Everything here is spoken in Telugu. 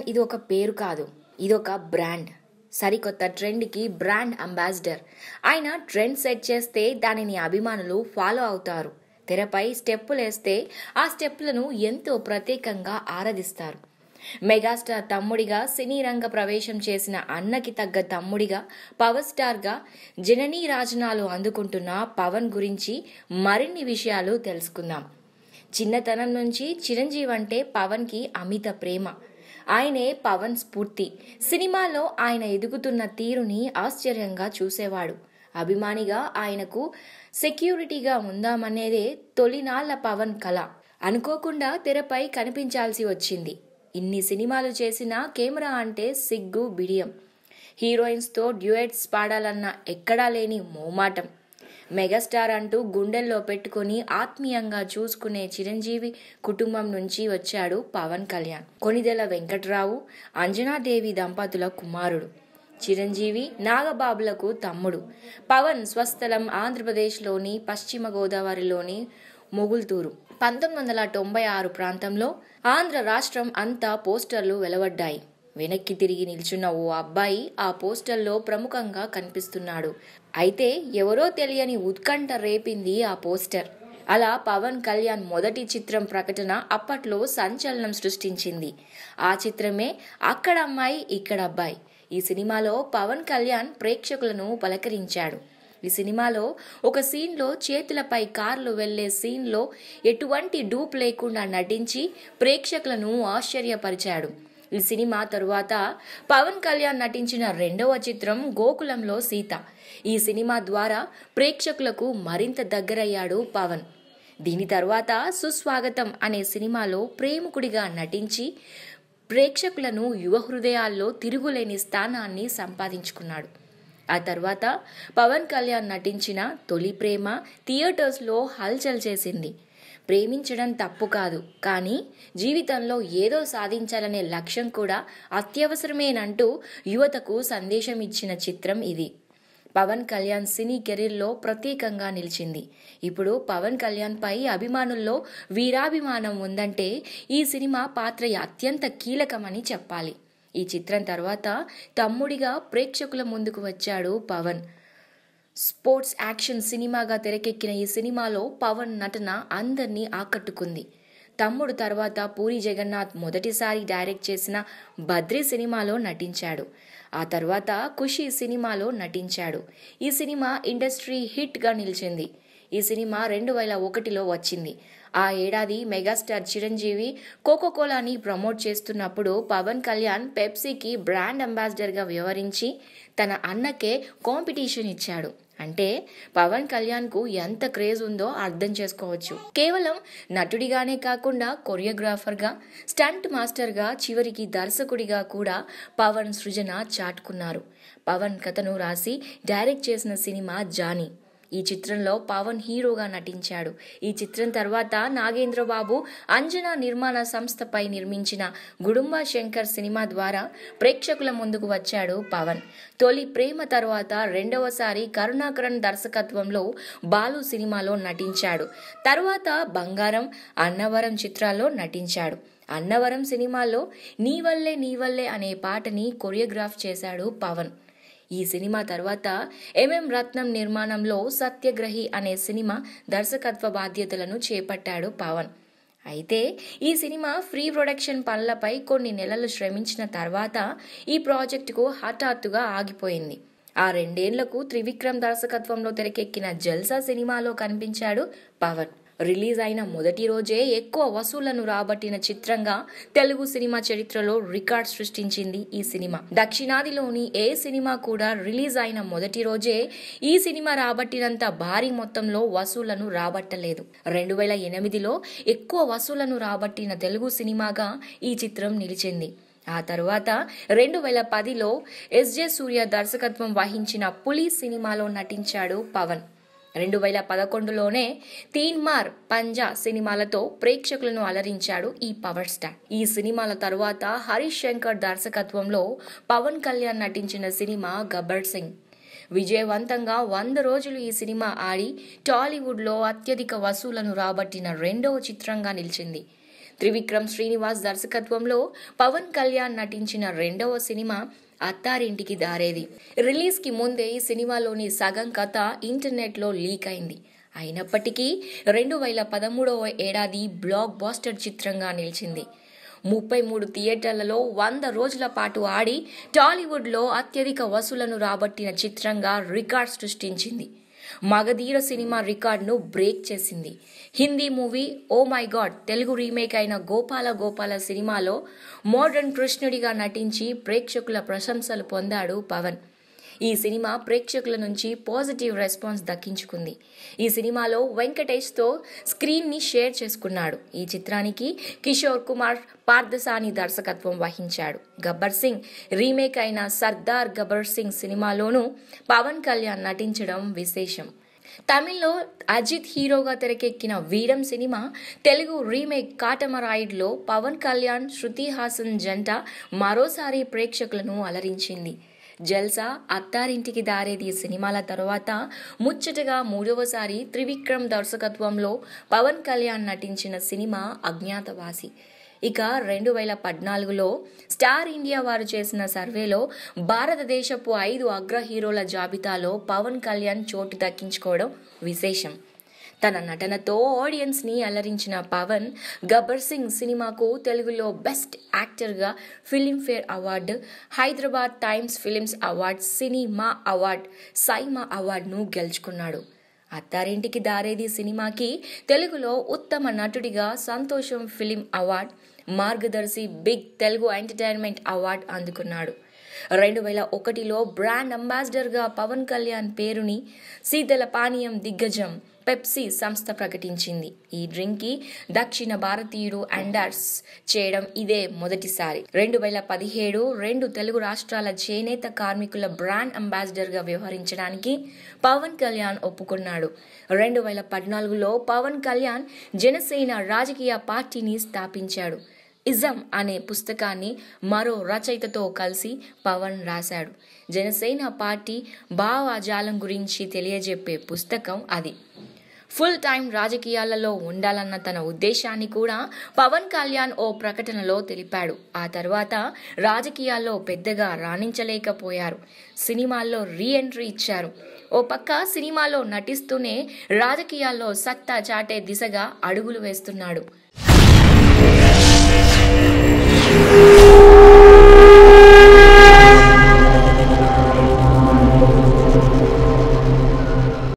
మోహన్ ఇది ఒక పేరు కాదు ఇది ఒక బ్రాండ్ సరికొత్త ట్రెండ్కి బ్రాండ్ అంబాసిడర్ ఆయన ట్రెండ్ సెట్ చేస్తే దానిని అభిమానులు ఫాలో అవుతారు తెరపై స్టెప్పులు వేస్తే ఆ స్టెప్పులను ఎంతో ప్రత్యేకంగా ఆరాధిస్తారు మెగాస్టార్ తమ్ముడిగా సినీ రంగ ప్రవేశం చేసిన అన్నకి తగ్గ తమ్ముడిగా పవర్ స్టార్గా జననీ రాజనాలు అందుకుంటున్న పవన్ గురించి మరిన్ని విషయాలు తెలుసుకుందాం చిన్నతనం నుంచి చిరంజీవి అంటే పవన్కి అమిత ప్రేమ ఆయనే పవన్ స్ఫూర్తి సినిమాలో ఆయన ఎదుగుతున్న తీరుని ఆశ్చర్యంగా చూసేవాడు అభిమానిగా ఆయనకు సెక్యూరిటీగా ఉందామనేదే తొలినాళ్ల పవన్ కళ అనుకోకుండా తెరపై కనిపించాల్సి వచ్చింది ఇన్ని సినిమాలు చేసినా కెమెరా అంటే సిగ్గు బిడియం హీరోయిన్స్తో డ్యూయట్స్ పాడాలన్న ఎక్కడా లేని మోమాటం మెగాస్టార్ అంటూ గుండెల్లో పెట్టుకుని ఆత్మీయంగా చూసుకునే చిరంజీవి కుటుంబం నుంచి వచ్చాడు పవన్ కళ్యాణ్ కొనిదెల వెంకట్రావు అంజనాదేవి దంపతుల కుమారుడు చిరంజీవి నాగబాబులకు తమ్ముడు పవన్ స్వస్థలం ఆంధ్రప్రదేశ్లోని పశ్చిమ గోదావరిలోని మొగుల్తూరు పంతొమ్మిది వందల తొంభై ఆరు ప్రాంతంలో ఆంధ్ర రాష్ట్రం అంతా పోస్టర్లు వెలువడ్డాయి వెనక్కి తిరిగి నిల్చున్న ఓ అబ్బాయి ఆ పోస్టర్లో ప్రముఖంగా కనిపిస్తున్నాడు అయితే ఎవరో తెలియని ఉత్కంఠ రేపింది ఆ పోస్టర్ అలా పవన్ కళ్యాణ్ మొదటి చిత్రం ప్రకటన అప్పట్లో సంచలనం సృష్టించింది ఆ చిత్రమే అక్కడ అమ్మాయి ఇక్కడ అబ్బాయి ఈ సినిమాలో పవన్ కళ్యాణ్ ప్రేక్షకులను పలకరించాడు ఈ సినిమాలో ఒక సీన్లో చేతులపై కార్లు వెళ్లే సీన్లో ఎటువంటి డూప్ లేకుండా నటించి ప్రేక్షకులను ఆశ్చర్యపరిచాడు ఈ సినిమా తరువాత పవన్ కళ్యాణ్ నటించిన రెండవ చిత్రం గోకులంలో సీత ఈ సినిమా ద్వారా ప్రేక్షకులకు మరింత దగ్గరయ్యాడు పవన్ దీని తర్వాత సుస్వాగతం అనే సినిమాలో ప్రేమికుడిగా నటించి ప్రేక్షకులను యువ హృదయాల్లో తిరుగులేని స్థానాన్ని సంపాదించుకున్నాడు ఆ తర్వాత పవన్ కళ్యాణ్ నటించిన తొలి ప్రేమ థియేటర్స్లో హల్చల్ చేసింది ప్రేమించడం తప్పు కాదు కానీ జీవితంలో ఏదో సాధించాలనే లక్ష్యం కూడా అత్యవసరమేనంటూ యువతకు సందేశం ఇచ్చిన చిత్రం ఇది పవన్ కళ్యాణ్ సినీ కెరీర్లో ప్రత్యేకంగా నిలిచింది ఇప్పుడు పవన్ కళ్యాణ్ పై అభిమానుల్లో వీరాభిమానం ఉందంటే ఈ సినిమా పాత్ర అత్యంత కీలకమని చెప్పాలి ఈ చిత్రం తర్వాత తమ్ముడిగా ప్రేక్షకుల ముందుకు వచ్చాడు పవన్ స్పోర్ట్స్ యాక్షన్ సినిమాగా తెరకెక్కిన ఈ సినిమాలో పవన్ నటన అందరినీ ఆకట్టుకుంది తమ్ముడు తర్వాత పూరి జగన్నాథ్ మొదటిసారి డైరెక్ట్ చేసిన బద్రి సినిమాలో నటించాడు ఆ తర్వాత ఖుషి సినిమాలో నటించాడు ఈ సినిమా ఇండస్ట్రీ హిట్గా నిలిచింది ఈ సినిమా రెండు వేల ఒకటిలో వచ్చింది ఆ ఏడాది మెగాస్టార్ చిరంజీవి కోకోకోలాని ప్రమోట్ చేస్తున్నప్పుడు పవన్ కళ్యాణ్ పెప్సీకి బ్రాండ్ అంబాసిడర్గా వ్యవహరించి తన అన్నకే కాంపిటీషన్ ఇచ్చాడు అంటే పవన్ కళ్యాణ్కు ఎంత క్రేజ్ ఉందో అర్థం చేసుకోవచ్చు కేవలం నటుడిగానే కాకుండా కొరియోగ్రాఫర్గా స్టంట్ మాస్టర్గా చివరికి దర్శకుడిగా కూడా పవన్ సృజన చాటుకున్నారు పవన్ కథను రాసి డైరెక్ట్ చేసిన సినిమా జానీ ఈ చిత్రంలో పవన్ హీరోగా నటించాడు ఈ చిత్రం తర్వాత నాగేంద్రబాబు అంజనా నిర్మాణ సంస్థపై నిర్మించిన గుడుంబ శంకర్ సినిమా ద్వారా ప్రేక్షకుల ముందుకు వచ్చాడు పవన్ తొలి ప్రేమ తర్వాత రెండవసారి కరుణాకరణ్ దర్శకత్వంలో బాలు సినిమాలో నటించాడు తరువాత బంగారం అన్నవరం చిత్రాల్లో నటించాడు అన్నవరం సినిమాలో నీ వల్లే నీ వల్లే అనే పాటని కొరియోగ్రాఫ్ చేశాడు పవన్ ఈ సినిమా తర్వాత ఎంఎం రత్నం నిర్మాణంలో సత్యగ్రహి అనే సినిమా దర్శకత్వ బాధ్యతలను చేపట్టాడు పవన్ అయితే ఈ సినిమా ఫ్రీ ప్రొడక్షన్ పనులపై కొన్ని నెలలు శ్రమించిన తర్వాత ఈ ప్రాజెక్టుకు హఠాత్తుగా ఆగిపోయింది ఆ రెండేళ్లకు త్రివిక్రమ్ దర్శకత్వంలో తెరకెక్కిన జల్సా సినిమాలో కనిపించాడు పవన్ రిలీజ్ అయిన మొదటి రోజే ఎక్కువ వసూళ్లను రాబట్టిన చిత్రంగా తెలుగు సినిమా చరిత్రలో రికార్డ్ సృష్టించింది ఈ సినిమా దక్షిణాదిలోని ఏ సినిమా కూడా రిలీజ్ అయిన మొదటి రోజే ఈ సినిమా రాబట్టినంత భారీ మొత్తంలో వసూళ్లను రాబట్టలేదు రెండు వేల ఎనిమిదిలో ఎక్కువ వసూళ్లను రాబట్టిన తెలుగు సినిమాగా ఈ చిత్రం నిలిచింది ఆ తర్వాత రెండు వేల పదిలో ఎస్జే సూర్య దర్శకత్వం వహించిన పులి సినిమాలో నటించాడు పవన్ రెండు వేల పదకొండులోనే తీన్మార్ పంజా సినిమాలతో ప్రేక్షకులను అలరించాడు ఈ పవర్ స్టార్ ఈ సినిమాల తరువాత హరీష్ శంకర్ దర్శకత్వంలో పవన్ కళ్యాణ్ నటించిన సినిమా గబ్బర్ సింగ్ విజయవంతంగా వంద రోజులు ఈ సినిమా ఆడి టాలీవుడ్లో అత్యధిక వసూలను రాబట్టిన రెండవ చిత్రంగా నిలిచింది త్రివిక్రమ్ శ్రీనివాస్ దర్శకత్వంలో పవన్ కళ్యాణ్ నటించిన రెండవ సినిమా అత్తారింటికి దారేది రిలీజ్కి ముందే ఈ సినిమాలోని సగం కథ ఇంటర్నెట్లో లీక్ అయింది అయినప్పటికీ రెండు వేల పదమూడవ ఏడాది బ్లాక్ బాస్టర్ చిత్రంగా నిలిచింది ముప్పై మూడు థియేటర్లలో వంద రోజుల పాటు ఆడి టాలీవుడ్లో అత్యధిక వసూలను రాబట్టిన చిత్రంగా రికార్డ్ సృష్టించింది మగధీర సినిమా రికార్డ్ను బ్రేక్ చేసింది Hindi movie oh my God Telugu remake అయిన గోపాల గోపాల సినిమాలో మోడర్న్ కృష్ణుడిగా నటించి ప్రేక్షకుల ప్రశంసలు పొందాడు పవన్ ఈ సినిమా ప్రేక్షకుల నుంచి పాజిటివ్ రెస్పాన్స్ దక్కించుకుంది ఈ సినిమాలో వెంకటేష్తో స్క్రీన్ని షేర్ చేసుకున్నాడు ఈ చిత్రానికి కిషోర్ కుమార్ పార్థసాని దర్శకత్వం వహించాడు గబ్బర్ సింగ్ రీమేక్ అయిన సర్దార్ గబ్బర్ సింగ్ సినిమాలోనూ పవన్ కళ్యాణ్ నటించడం విశేషం తమిళ్లో అజిత్ హీరోగా తెరకెక్కిన వీరం సినిమా తెలుగు రీమేక్ కాటమరాయిడ్లో పవన్ కళ్యాణ్ శృతి హాసన్ జంట మరోసారి ప్రేక్షకులను అలరించింది జల్సా అత్తారింటికి దారేది సినిమాల తర్వాత ముచ్చటగా మూడవసారి త్రివిక్రమ్ దర్శకత్వంలో పవన్ కళ్యాణ్ నటించిన సినిమా అజ్ఞాతవాసి ఇక రెండు వేల పద్నాలుగులో స్టార్ ఇండియా వారు చేసిన సర్వేలో భారతదేశపు ఐదు అగ్ర హీరోల జాబితాలో పవన్ కళ్యాణ్ చోటు దక్కించుకోవడం విశేషం తన నటనతో ఆడియన్స్ని అలరించిన పవన్ గబ్బర్ సింగ్ సినిమాకు తెలుగులో బెస్ట్ యాక్టర్గా Filmfare award Hyderabad Times films award cinema award SIIMA అవార్డును గెలుచుకున్నాడు అత్తారింటికి దారేది సినిమాకి తెలుగులో ఉత్తమ నటుడిగా సంతోషం ఫిలిం అవార్డ్ మార్గదర్శి బిగ్ తెలుగు ఎంటర్టైన్మెంట్ అవార్డ్ అందుకున్నాడు రెండు వేల ఒకటిలో బ్రాండ్ అంబాసిడర్గా పవన్ కళ్యాణ్ పేరుని శీతల పానీయం దిగ్గజం పెప్సీ సంస్థ ప్రకటించింది ఈ డ్రింక్కి దక్షిణ భారతీయుడు అండర్స్ చేయడం ఇదే మొదటిసారి రెండు వేల పదిహేడు రెండు తెలుగు రాష్ట్రాల చేనేత కార్మికుల బ్రాండ్ అంబాసిడర్గా వ్యవహరించడానికి పవన్ కళ్యాణ్ ఒప్పుకున్నాడు రెండు వేల పద్నాలుగులో పవన్ కళ్యాణ్ జనసేన రాజకీయ పార్టీని స్థాపించాడు ఇజం అనే పుస్తకాన్ని మరో రచయితతో కలిసి పవన్ రాశాడు జనసేన పార్టీ భావజాలం గురించి తెలియజెప్పే పుస్తకం అది ఫుల్ టైం రాజకీయాలలో ఉండాలన్న తన ఉద్దేశాన్ని కూడా పవన్ కళ్యాణ్ ఓ ప్రకటనలో తెలిపాడు ఆ తర్వాత రాజకీయాల్లో పెద్దగా రాణించలేకపోయారు సినిమాల్లో రీ ఎంట్రీ ఇచ్చారు ఓ పక్క సినిమాలో నటిస్తూనే రాజకీయాల్లో సత్తా చాటే దిశగా అడుగులు వేస్తున్నాడు